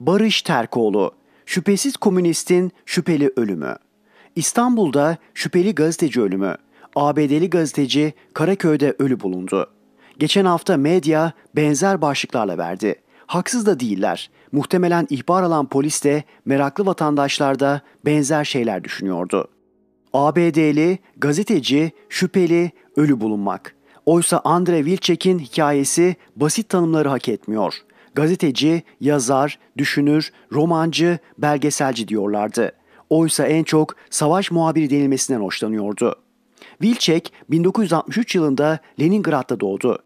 Barış Terkoğlu, şüphesiz komünistin şüpheli ölümü. İstanbul'da şüpheli gazeteci ölümü. ABD'li gazeteci Karaköy'de ölü bulundu. Geçen hafta medya benzer başlıklarla verdi. Haksız da değiller. Muhtemelen ihbar alan polis de meraklı vatandaşlar da benzer şeyler düşünüyordu. ABD'li gazeteci şüpheli ölü bulunmak. Oysa Andre Vilcek'in hikayesi basit tanımları hak etmiyor gazeteci, yazar, düşünür, romancı, belgeselci diyorlardı. Oysa en çok savaş muhabiri denilmesinden hoşlanıyordu. Vilcek 1963 yılında Leningrad'da doğdu.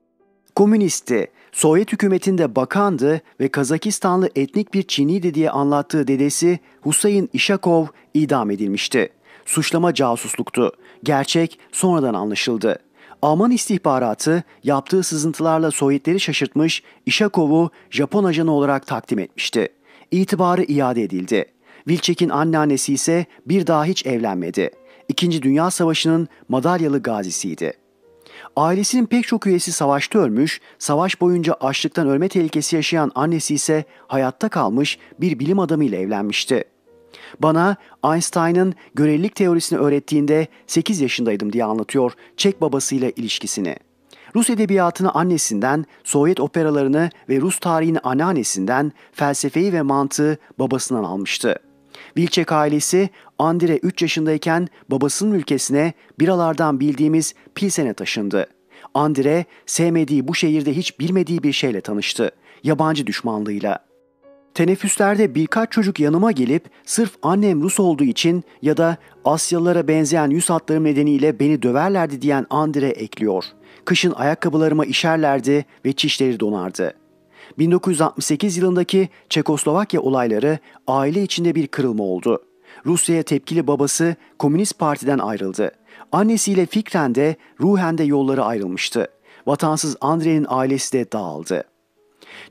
Komünisti, Sovyet hükümetinde bakandı ve Kazakistanlı etnik bir Çinliydi diye anlattığı dedesi Hüseyin Ishakov idam edilmişti. Suçlama casusluktu. Gerçek sonradan anlaşıldı. Alman istihbaratı yaptığı sızıntılarla Sovyetleri şaşırtmış İşakov'u Japon ajanı olarak takdim etmişti. İtibarı iade edildi. Wilczek'in anneannesi ise bir daha hiç evlenmedi. İkinci Dünya Savaşı'nın madalyalı gazisiydi. Ailesinin pek çok üyesi savaşta ölmüş, savaş boyunca açlıktan ölme tehlikesi yaşayan annesi ise hayatta kalmış bir bilim adamıyla evlenmişti. Bana Einstein'ın görelilik teorisini öğrettiğinde 8 yaşındaydım diye anlatıyor Çek babasıyla ilişkisini. Rus edebiyatını annesinden, Sovyet operalarını ve Rus tarihini anneannesinden, felsefeyi ve mantığı babasından almıştı. Vilcek ailesi Andire 3 yaşındayken babasının ülkesine biralardan bildiğimiz Pilsen'e taşındı. Andire sevmediği bu şehirde hiç bilmediği bir şeyle tanıştı. Yabancı düşmanlığıyla. Teneffüslerde birkaç çocuk yanıma gelip sırf annem Rus olduğu için ya da Asyalılara benzeyen yüz hatları nedeniyle beni döverlerdi diyen Andre ekliyor. Kışın ayakkabılarıma işerlerdi ve çişleri donardı. 1968 yılındaki Çekoslovakya olayları aile içinde bir kırılma oldu. Rusya'ya tepkili babası Komünist Parti'den ayrıldı. Annesiyle fikren de ruhen de yolları ayrılmıştı. Vatansız Andre'nin ailesi de dağıldı.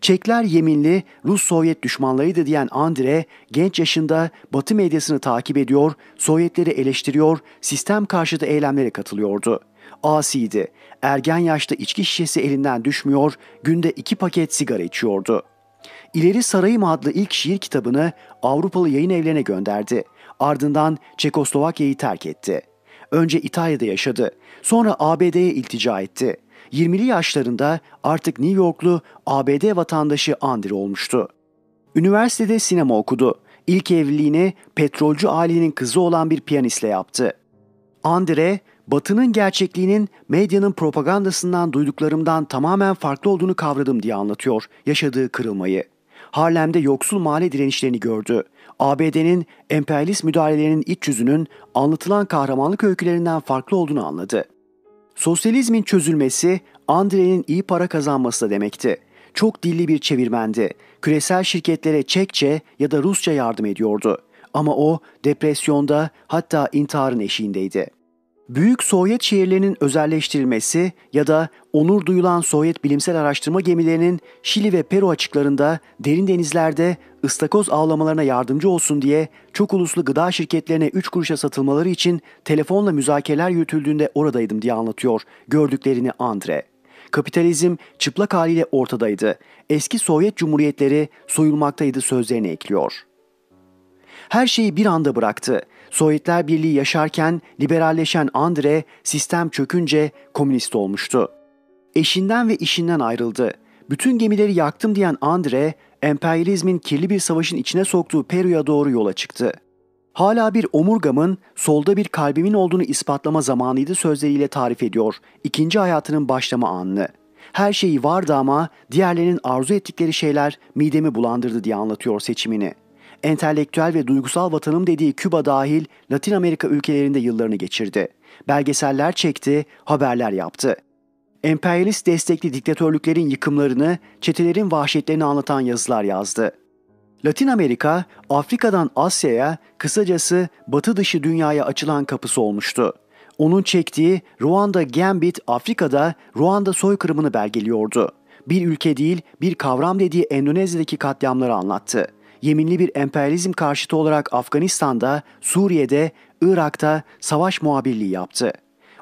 Çekler yeminli Rus-Sovyet düşmanlarıydı diyen Andre genç yaşında Batı medyasını takip ediyor, Sovyetleri eleştiriyor, sistem karşıtı eylemlere katılıyordu. Asiydi. Ergen yaşta içki şişesi elinden düşmüyor, günde iki paket sigara içiyordu. İleri Sarayım adlı ilk şiir kitabını Avrupalı yayın evlerine gönderdi. Ardından Çekoslovakya'yı terk etti. Önce İtalya'da yaşadı. Sonra ABD'ye iltica etti. 20'li yaşlarında artık New Yorklu ABD vatandaşı Andrew olmuştu. Üniversitede sinema okudu. İlk evliliğini petrolcü ailenin kızı olan bir piyanistle yaptı. Andre, Batı'nın gerçekliğinin medyanın propagandasından duyduklarımdan tamamen farklı olduğunu kavradım diye anlatıyor yaşadığı kırılmayı. Harlem'de yoksul mahalle direnişlerini gördü. ABD'nin emperyalist müdahalelerinin iç yüzünün anlatılan kahramanlık öykülerinden farklı olduğunu anladı. Sosyalizmin çözülmesi Andre'nin iyi para kazanması da demekti. Çok dilli bir çevirmendi. Küresel şirketlere Çekçe ya da Rusça yardım ediyordu. Ama o depresyonda hatta intiharın eşiğindeydi.'' Büyük Sovyet şehirlerinin özelleştirilmesi ya da onur duyulan Sovyet bilimsel araştırma gemilerinin Şili ve Peru açıklarında derin denizlerde ıstakoz avlamalarına yardımcı olsun diye çok uluslu gıda şirketlerine 3 kuruşa satılmaları için telefonla müzakereler yürütüldüğünde oradaydım diye anlatıyor gördüklerini Andre. Kapitalizm çıplak haliyle ortadaydı. Eski Sovyet Cumhuriyetleri soyulmaktaydı sözlerini ekliyor. Her şeyi bir anda bıraktı Sovyetler Birliği yaşarken liberalleşen Andre sistem çökünce komünist olmuştu. Eşinden ve işinden ayrıldı. Bütün gemileri yaktım diyen Andre, emperyalizmin kirli bir savaşın içine soktuğu Peru'ya doğru yola çıktı. Hala bir omurgamın, solda bir kalbimin olduğunu ispatlama zamanıydı sözleriyle tarif ediyor İkinci hayatının başlama anını. Her şeyi vardı ama diğerlerinin arzu ettikleri şeyler midemi bulandırdı diye anlatıyor seçimini.'' entelektüel ve duygusal vatanım dediği Küba dahil Latin Amerika ülkelerinde yıllarını geçirdi. Belgeseller çekti, haberler yaptı. Emperyalist destekli diktatörlüklerin yıkımlarını, çetelerin vahşetlerini anlatan yazılar yazdı. Latin Amerika, Afrika'dan Asya'ya, kısacası batı dışı dünyaya açılan kapısı olmuştu. Onun çektiği Ruanda Gambit Afrika'da Ruanda soykırımını belgeliyordu. Bir ülke değil, bir kavram dediği Endonezya'daki katliamları anlattı yeminli bir emperyalizm karşıtı olarak Afganistan'da, Suriye'de, Irak'ta savaş muhabirliği yaptı.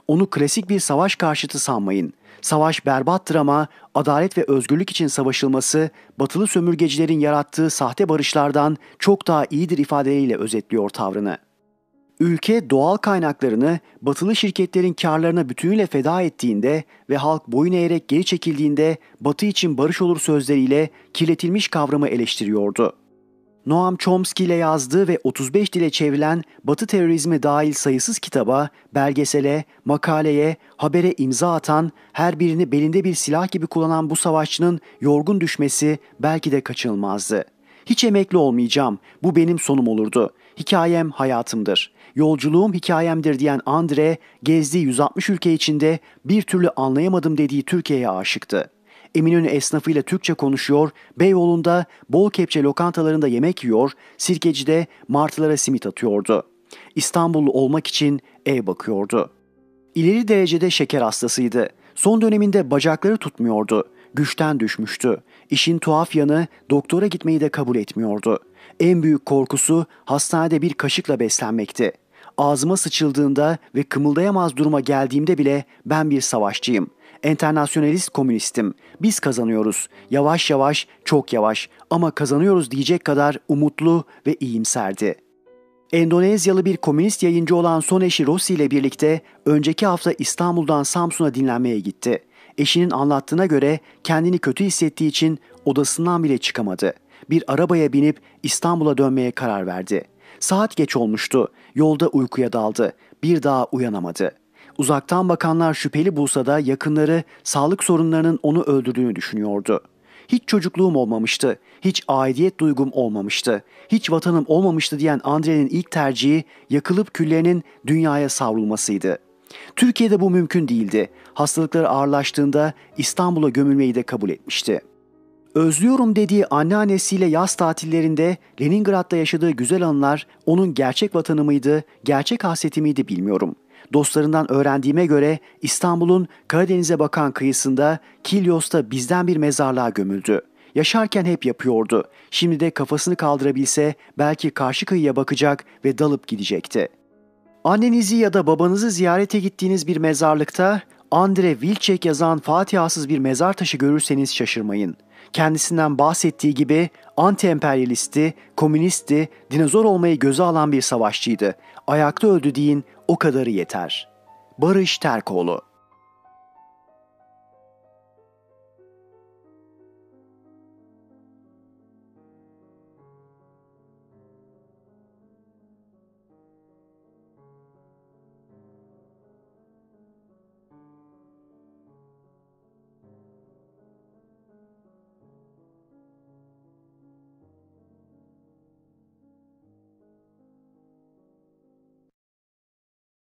Onu klasik bir savaş karşıtı sanmayın. Savaş berbattır ama adalet ve özgürlük için savaşılması batılı sömürgecilerin yarattığı sahte barışlardan çok daha iyidir ifadeleriyle özetliyor tavrını. Ülke doğal kaynaklarını batılı şirketlerin karlarına bütünüyle feda ettiğinde ve halk boyun eğerek geri çekildiğinde batı için barış olur sözleriyle kirletilmiş kavramı eleştiriyordu. Noam Chomsky ile yazdığı ve 35 dile çevrilen Batı terörizmi dahil sayısız kitaba, belgesele, makaleye, habere imza atan, her birini belinde bir silah gibi kullanan bu savaşçının yorgun düşmesi belki de kaçınılmazdı. Hiç emekli olmayacağım, bu benim sonum olurdu. Hikayem hayatımdır. Yolculuğum hikayemdir diyen Andre, gezdiği 160 ülke içinde bir türlü anlayamadım dediği Türkiye'ye aşıktı. Eminönü esnafıyla Türkçe konuşuyor, Beyoğlu'nda bol kepçe lokantalarında yemek yiyor, Sirkeci'de martılara simit atıyordu. İstanbullu olmak için ev bakıyordu. İleri derecede şeker hastasıydı. Son döneminde bacakları tutmuyordu. Güçten düşmüştü. İşin tuhaf yanı doktora gitmeyi de kabul etmiyordu. En büyük korkusu hastanede bir kaşıkla beslenmekti. Ağzıma sıçıldığında ve kımıldayamaz duruma geldiğimde bile ben bir savaşçıyım. Enternasyonalist komünistim. Biz kazanıyoruz. Yavaş yavaş, çok yavaş ama kazanıyoruz diyecek kadar umutlu ve iyimserdi. Endonezyalı bir komünist yayıncı olan son eşi Rossi ile birlikte önceki hafta İstanbul'dan Samsun'a dinlenmeye gitti. Eşinin anlattığına göre kendini kötü hissettiği için odasından bile çıkamadı. Bir arabaya binip İstanbul'a dönmeye karar verdi. Saat geç olmuştu. Yolda uykuya daldı. Bir daha uyanamadı.'' Uzaktan bakanlar şüpheli bulsa da yakınları sağlık sorunlarının onu öldürdüğünü düşünüyordu. Hiç çocukluğum olmamıştı, hiç aidiyet duygum olmamıştı, hiç vatanım olmamıştı diyen Andre'nin ilk tercihi yakılıp küllerinin dünyaya savrulmasıydı. Türkiye'de bu mümkün değildi. Hastalıkları ağırlaştığında İstanbul'a gömülmeyi de kabul etmişti. Özlüyorum dediği anneannesiyle yaz tatillerinde Leningrad'da yaşadığı güzel anılar onun gerçek vatanı mıydı, gerçek hasreti miydi bilmiyorum.'' Dostlarından öğrendiğime göre İstanbul'un Karadeniz'e bakan kıyısında Kilyos'ta bizden bir mezarlığa gömüldü. Yaşarken hep yapıyordu. Şimdi de kafasını kaldırabilse belki karşı kıyıya bakacak ve dalıp gidecekti. Annenizi ya da babanızı ziyarete gittiğiniz bir mezarlıkta Andre Wilczek yazan Fatihasız bir mezar taşı görürseniz şaşırmayın. Kendisinden bahsettiği gibi anti-emperyalisti, komünisti, dinozor olmayı göze alan bir savaşçıydı. Ayakta öldü deyin o kadarı yeter. Barış Terkoğlu